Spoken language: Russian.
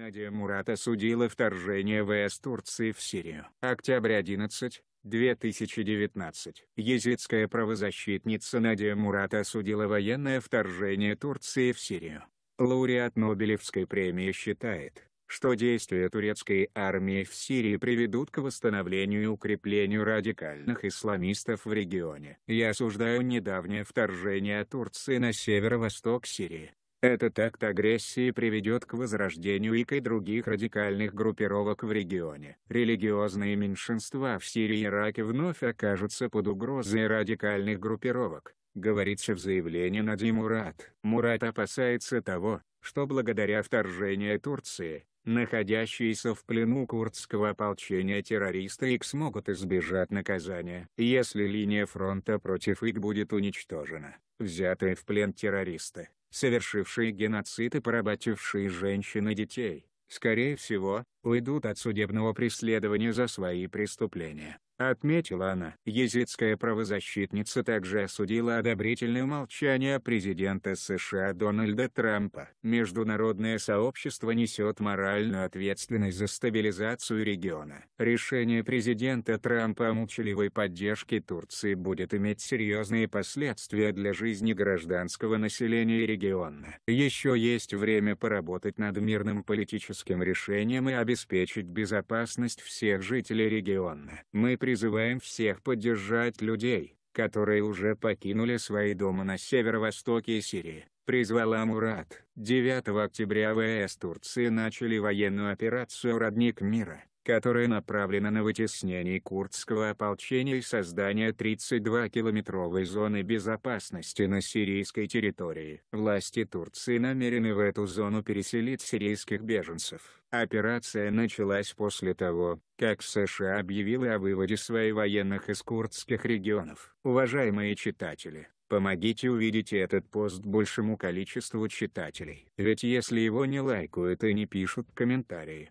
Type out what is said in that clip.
Надя Мурат осудила вторжение ВС Турции в Сирию. Октябрь 11, 2019. Езидская правозащитница Надя Мурат осудила военное вторжение Турции в Сирию. Лауреат Нобелевской премии считает, что действия турецкой армии в Сирии приведут к восстановлению и укреплению радикальных исламистов в регионе. Я осуждаю недавнее вторжение Турции на северо-восток Сирии. Этот акт агрессии приведет к возрождению ИК и других радикальных группировок в регионе. Религиозные меньшинства в Сирии и Ираке вновь окажутся под угрозой радикальных группировок, говорится в заявлении Нади Мурат. Мурат опасается того, что благодаря вторжению Турции, находящиеся в плену курдского ополчения террористы Ик смогут избежать наказания. Если линия фронта против Ик будет уничтожена, взятые в плен террористы, совершившие геноцид и порабатившие женщин и детей, скорее всего, уйдут от судебного преследования за свои преступления. Отметила она. Езидская правозащитница также осудила одобрительное молчание президента США Дональда Трампа. Международное сообщество несет моральную ответственность за стабилизацию региона. Решение президента Трампа о молчаливой поддержке Турции будет иметь серьезные последствия для жизни гражданского населения региона. Еще есть время поработать над мирным политическим решением и обеспечить безопасность всех жителей региона. Мы призываем всех поддержать людей, которые уже покинули свои дома на северо-востоке Сирии, призвала Мурат. 9 октября ВС Турции начали военную операцию «Родник мира», которая направлена на вытеснение курдского ополчения и создание 32-километровой зоны безопасности на сирийской территории. Власти Турции намерены в эту зону переселить сирийских беженцев. Операция началась после того, как США объявила о выводе своих военных из курдских регионов. Уважаемые читатели, Помогите увидеть этот пост большему количеству читателей. Ведь если его не лайкают и не пишут комментарии,